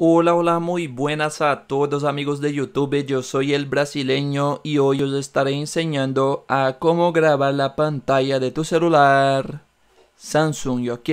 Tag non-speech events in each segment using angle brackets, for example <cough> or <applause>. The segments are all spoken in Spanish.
Hola, hola, muy buenas a todos amigos de YouTube, yo soy el brasileño y hoy os estaré enseñando a cómo grabar la pantalla de tu celular Samsung, ¿ok?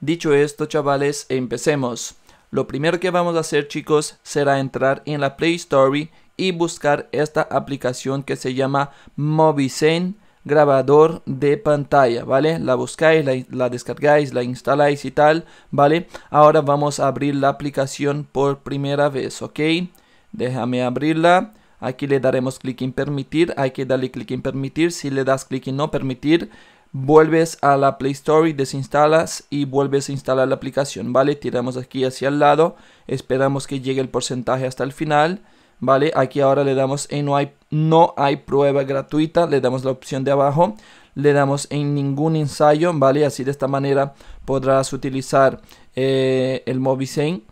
Dicho esto chavales, empecemos. Lo primero que vamos a hacer chicos será entrar en la Play Store y buscar esta aplicación que se llama movisen grabador de pantalla, ¿vale? La buscáis, la, descargáis, la instaláis y tal, ¿vale? Ahora vamos a abrir la aplicación por primera vez, ¿ok? Déjame abrirla. Aquí le daremos clic en permitir, hay que darle clic en permitir, si le das clic en no permitir, vuelves a la Play Store desinstalas y vuelves a instalar la aplicación, ¿vale? Tiramos aquí hacia el lado, esperamos que llegue el porcentaje hasta el final Vale, aquí ahora le damos en no hay, no hay prueba gratuita, le damos la opción de abajo, le damos en ningún ensayo, vale, así de esta manera podrás utilizar eh, el el Movisein.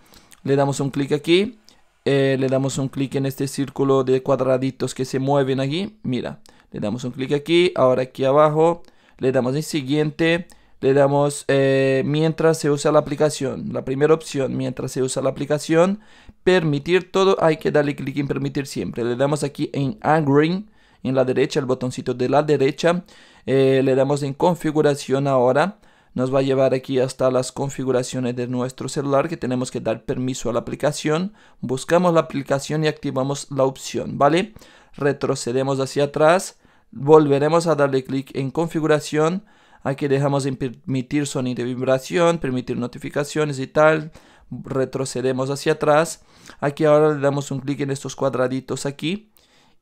Le damos un clic aquí, eh, le damos un clic en este círculo de cuadraditos que se mueven aquí, mira, le damos un clic aquí, ahora aquí abajo, le damos en siguiente, le damos eh, mientras se usa la aplicación. La primera opción, mientras se usa la aplicación, permitir todo, hay que darle clic en permitir siempre. Le damos aquí en Angry, en la derecha, el botoncito de la derecha. Eh, le damos en configuración ahora. Nos va a llevar aquí hasta las configuraciones de nuestro celular que tenemos que dar permiso a la aplicación. Buscamos la aplicación y activamos la opción, ¿vale? Retrocedemos hacia atrás. Volveremos a darle clic en configuración Aquí dejamos de permitir sonido de vibración, permitir notificaciones y tal. Retrocedemos hacia atrás. Aquí ahora le damos un clic en estos cuadraditos aquí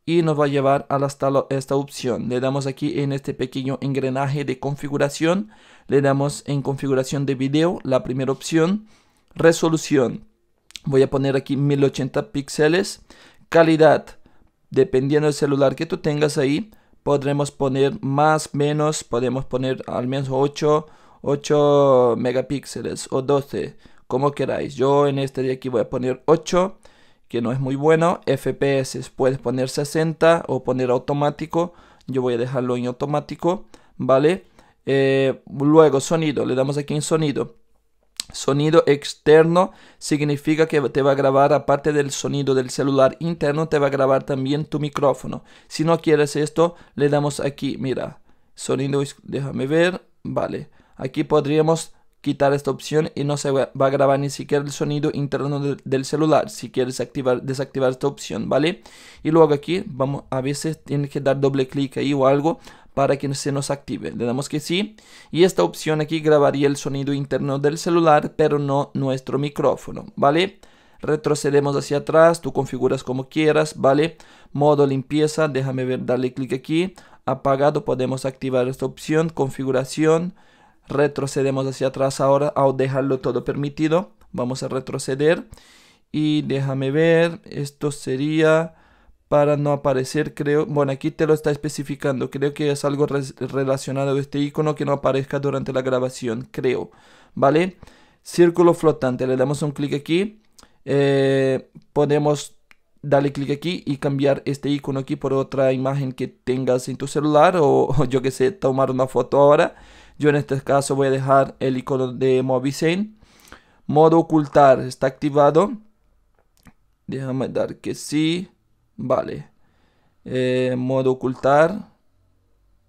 y nos va a llevar hasta esta opción. Le damos aquí en este pequeño engranaje de configuración. Le damos en configuración de video, la primera opción. Resolución. Voy a poner aquí 1080 píxeles. Calidad dependiendo del celular que tú tengas ahí, podremos poner más, menos, podemos poner al menos 8, 8 megapíxeles o 12, como queráis. Yo en este de aquí voy a poner 8, que no es muy bueno. FPS puedes poner 60 o poner automático. Yo voy a dejarlo en automático, ¿vale? Eh, luego sonido, le damos aquí en sonido. Sonido externo significa que te va a grabar, aparte del sonido del celular interno, te va a grabar también tu micrófono. Si no quieres esto, le damos aquí, mira, sonido, déjame ver, vale. Aquí podríamos quitar esta opción y no se va a grabar ni siquiera el sonido interno del celular si quieres activar, desactivar esta opción, ¿vale? Y luego aquí, vamos, a veces tienes que dar doble clic ahí o algo para que se nos active. Le damos que sí y esta opción aquí grabaría el sonido interno del celular pero no nuestro micrófono, ¿vale? Retrocedemos hacia atrás, tú configuras como quieras, ¿vale? Modo limpieza, déjame ver, darle clic aquí. Apagado, podemos activar esta opción, configuración. Retrocedemos hacia atrás ahora o dejarlo todo permitido. Vamos a retroceder y déjame ver, esto sería para no aparecer, creo, bueno, aquí te lo está especificando, creo que es algo relacionado a este icono que no aparezca durante la grabación, creo, ¿vale? Círculo flotante, le damos un clic aquí, eh, podemos darle clic aquí y cambiar este icono aquí por otra imagen que tengas en tu celular o, <laughs> yo que sé, tomar una foto ahora. Yo en este caso voy a dejar el icono de Movisane. Modo ocultar está activado. Déjame dar que sí. Vale. Eh, modo ocultar.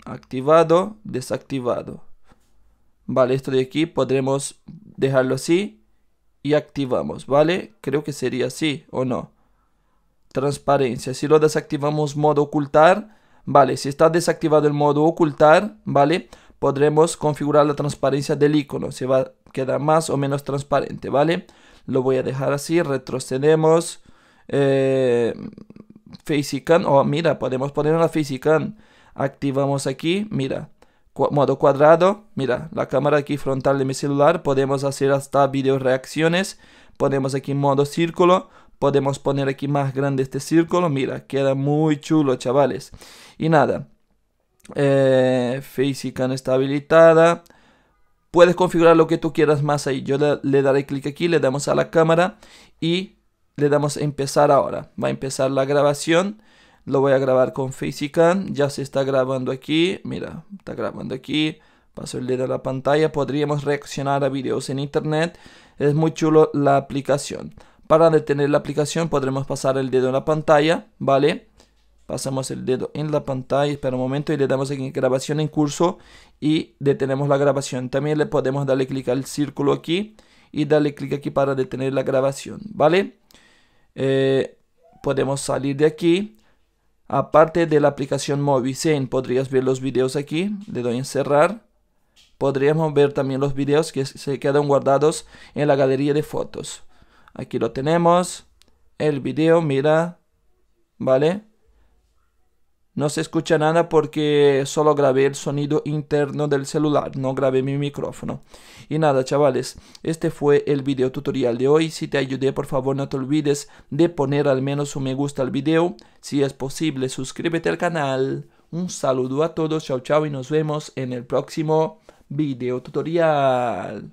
Activado, desactivado. Vale, esto de aquí podremos dejarlo así y activamos, ¿vale? Creo que sería así, ¿o no? Transparencia, si lo desactivamos modo ocultar, ¿vale? Si está desactivado el modo ocultar, ¿vale? Podremos configurar la transparencia del icono, se va a quedar más o menos transparente, ¿vale? Lo voy a dejar así, retrocedemos. Eh, FaceCam, o oh, mira, podemos poner una FaceCam. Activamos aquí, mira, modo cuadrado, mira, la cámara aquí frontal de mi celular, podemos hacer hasta video reacciones, ponemos aquí modo círculo, podemos poner aquí más grande este círculo, mira, queda muy chulo, chavales. Y nada, eh, FaceCam está habilitada. Puedes configurar lo que tú quieras más ahí. Yo le daré clic aquí, le damos a la cámara y le damos a empezar ahora. Va a empezar la grabación. Lo voy a grabar con Facecam. Ya se está grabando aquí. Mira, está grabando aquí. Paso el dedo a la pantalla. Podríamos reaccionar a videos en internet. Es muy chulo la aplicación. Para detener la aplicación podremos pasar el dedo a la pantalla. ¿Vale? Pasamos el dedo en la pantalla. Espera un momento y le damos aquí grabación en curso. Y detenemos la grabación. También le podemos darle clic al círculo aquí. Y darle clic aquí para detener la grabación. ¿Vale? Eh, podemos salir de aquí. Aparte de la aplicación sin podrías ver los videos aquí. Le doy en cerrar. Podríamos ver también los videos que se quedan guardados en la galería de fotos. Aquí lo tenemos. El video, mira. ¿Vale? No se escucha nada porque solo grabé el sonido interno del celular, no grabé mi micrófono. Y nada, chavales, este fue el video tutorial de hoy. Si te ayudé, por favor, no te olvides de poner al menos un me gusta al video. Si es posible, suscríbete al canal. Un saludo a todos, chao chao y nos vemos en el próximo video tutorial.